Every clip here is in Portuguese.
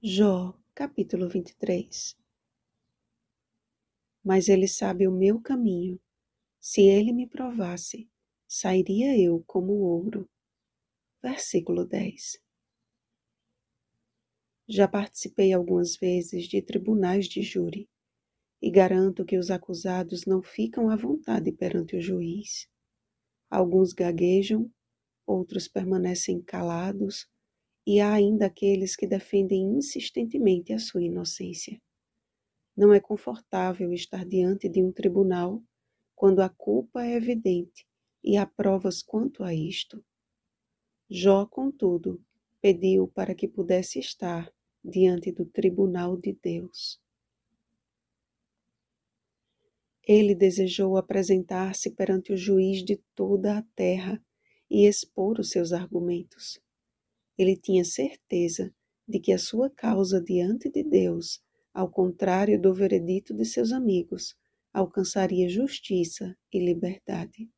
Jó, capítulo 23 Mas ele sabe o meu caminho. Se ele me provasse, sairia eu como ouro. Versículo 10 Já participei algumas vezes de tribunais de júri e garanto que os acusados não ficam à vontade perante o juiz. Alguns gaguejam, outros permanecem calados e há ainda aqueles que defendem insistentemente a sua inocência. Não é confortável estar diante de um tribunal quando a culpa é evidente e há provas quanto a isto. Jó, contudo, pediu para que pudesse estar diante do tribunal de Deus. Ele desejou apresentar-se perante o juiz de toda a terra e expor os seus argumentos. Ele tinha certeza de que a sua causa diante de Deus, ao contrário do veredito de seus amigos, alcançaria justiça e liberdade.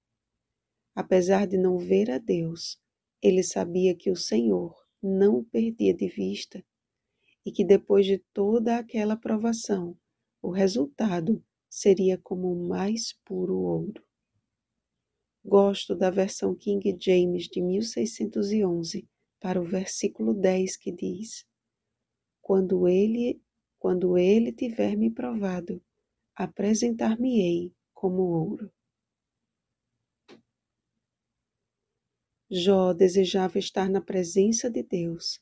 Apesar de não ver a Deus, ele sabia que o Senhor não o perdia de vista e que depois de toda aquela provação, o resultado seria como o mais puro ouro. Gosto da versão King James de 1611, para o versículo 10 que diz: Quando ele, quando ele tiver me provado, apresentar-me-ei como ouro. Jó desejava estar na presença de Deus,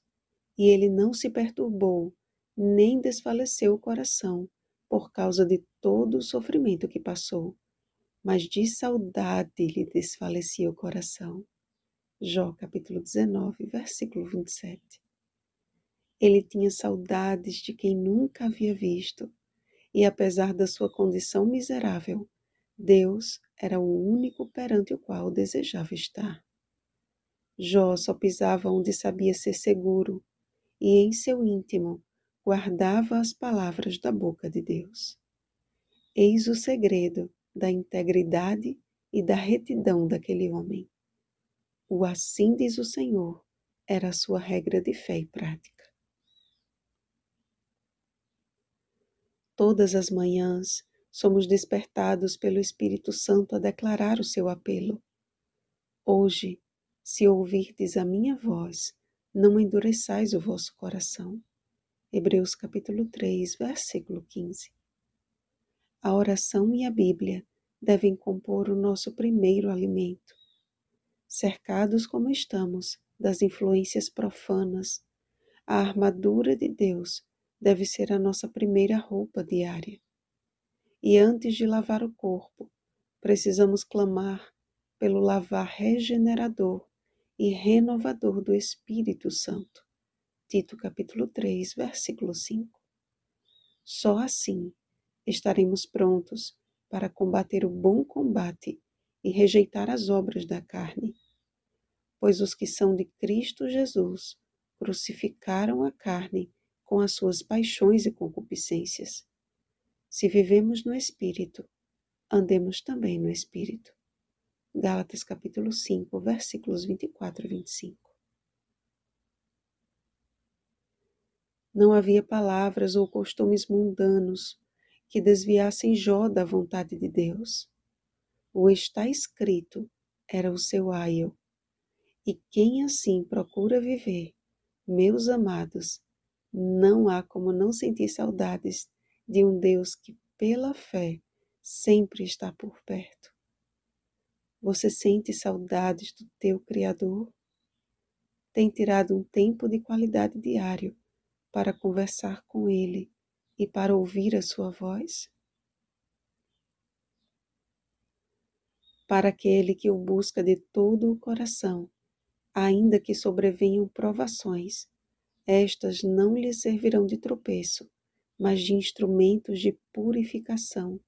e ele não se perturbou, nem desfaleceu o coração por causa de todo o sofrimento que passou, mas de saudade lhe desfalecia o coração. Jó capítulo 19, versículo 27. Ele tinha saudades de quem nunca havia visto, e apesar da sua condição miserável, Deus era o único perante o qual desejava estar. Jó só pisava onde sabia ser seguro, e em seu íntimo guardava as palavras da boca de Deus. Eis o segredo da integridade e da retidão daquele homem. O assim diz o Senhor era a sua regra de fé e prática. Todas as manhãs somos despertados pelo Espírito Santo a declarar o seu apelo. Hoje, se ouvirdes a minha voz, não endureçais o vosso coração. Hebreus capítulo 3, versículo 15. A oração e a Bíblia devem compor o nosso primeiro alimento cercados como estamos das influências profanas, a armadura de Deus deve ser a nossa primeira roupa diária. E antes de lavar o corpo, precisamos clamar pelo lavar regenerador e renovador do Espírito Santo. Tito capítulo 3, versículo 5. Só assim estaremos prontos para combater o bom combate e rejeitar as obras da carne. Pois os que são de Cristo Jesus crucificaram a carne com as suas paixões e concupiscências. Se vivemos no Espírito, andemos também no Espírito. Gálatas capítulo 5, versículos 24 e 25. Não havia palavras ou costumes mundanos que desviassem Jó da vontade de Deus. O está escrito era o seu aio. E quem assim procura viver, meus amados, não há como não sentir saudades de um Deus que, pela fé, sempre está por perto. Você sente saudades do teu Criador? Tem tirado um tempo de qualidade diário para conversar com Ele e para ouvir a sua voz? para aquele que o busca de todo o coração, ainda que sobrevenham provações, estas não lhe servirão de tropeço, mas de instrumentos de purificação,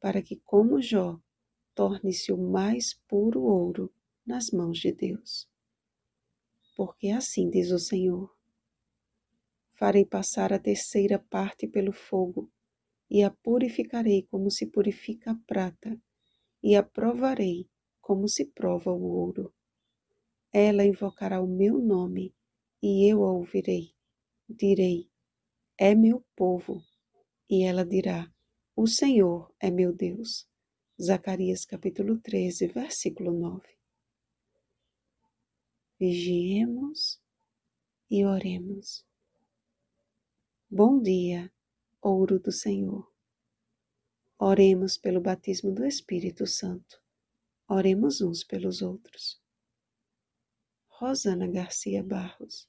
para que, como Jó, torne-se o mais puro ouro nas mãos de Deus. Porque assim diz o Senhor: Farei passar a terceira parte pelo fogo, e a purificarei como se purifica a prata e a provarei como se prova o ouro. Ela invocará o meu nome e eu a ouvirei. Direi: É meu povo. E ela dirá: O Senhor é meu Deus. Zacarias capítulo 13, versículo 9. Vigiemos e oremos. Bom dia, ouro do Senhor. Oremos pelo batismo do Espírito Santo. Oremos uns pelos outros. Rosana Garcia Barros